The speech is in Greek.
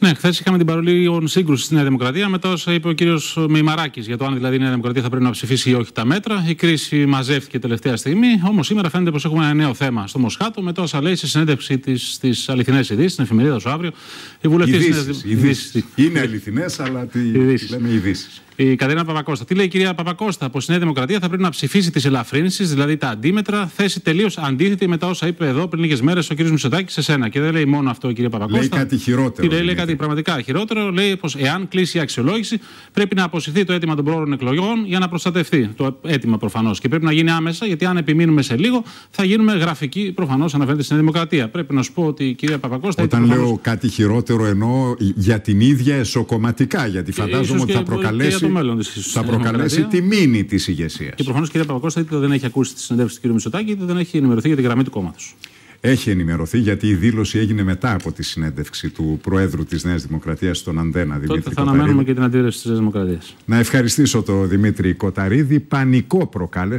Ναι, χθες είχαμε την παρολίγων σύγκρουση στη Νέα Δημοκρατία μετά όσα είπε ο κύριος Μημαράκης, για το αν δηλαδή η Νέα Δημοκρατία θα πρέπει να ψηφίσει ή όχι τα μέτρα. Η κρίση μαζεύτηκε τελευταία στιγμή. Όμως σήμερα φαίνεται πως έχουμε ένα νέο θέμα στο Μοσχάτο με τόσα λέει στη συνέντευξη στις αληθινές ειδήσεις, στην εφημερίδα σου αύριο. Η βουλευτή εχουμε ενα νεο θεμα στο μοσχατο με όσα λεει στη συνεντευξη τη αληθινε ειδησει την εφημεριδα αλλά τι λέμε ειδήσεις. Η Κατερίνα Παπακώστα. Τι λέει η κυρία Παπακώστα, πως η Νέα Δημοκρατία θα πρέπει να ψηφίσει τις ελαφρύνσεις, δηλαδή τα αντίμετρα, θέση τελείως αντίθετη με τα όσα είπε εδώ πριν λίγες μέρες ο κ. Μητσοτάκης σε σένα. Και δεν λέει μόνο αυτό η κυρία Παπακώστα. Λέει κάτι χειρότερο. Τι λέει, λέει κάτι πραγματικά χειρότερο. Λέει πως εάν κλείσει η αξιολόγηση πρέπει να αποσυρθεί το αίτημα των πρόωρων εκλογών για να προστατευτεί. Το αίτημα προφανώς. Και πρέπει να γίνει άμεσα, γιατί αν επιμείνουμε σε λίγο θα γίνουμε γραφικοί προφανώς, αναφέρεται στην Δημοκρατία. Πρέπει να σου πω ότι η κυρία Παπακώστα. Όταν προφανώς... λέω κάτι χειρότερο εννοώ για την ίδια εσωκομματικά, γιατί φαντάζομαι ότι θα προκαλέσει μέλλον Θα προκαλέσει δηλαδή, τη μήνυ της ηγεσίας. Και προφανώς η κυρία Παπακώστα είτε δεν έχει ακούσει τη συνέντευξη του κ. Μητσοτάκη, είτε δεν έχει ενημερωθεί για τη γραμμή του κόμματος. Έχει ενημερωθεί γιατί η δήλωση έγινε μετά από τη συνέντευξη του Προέδρου της Νέας Δημοκρατίας τον Αντένα, Τότε Δημήτρη θα αναμένουμε και την αντίδραση της Νέας Δημοκρατίας. Να ευχαριστήσω τον Δημήτρη Κοταρίδη. Πανικό προκάλεσε.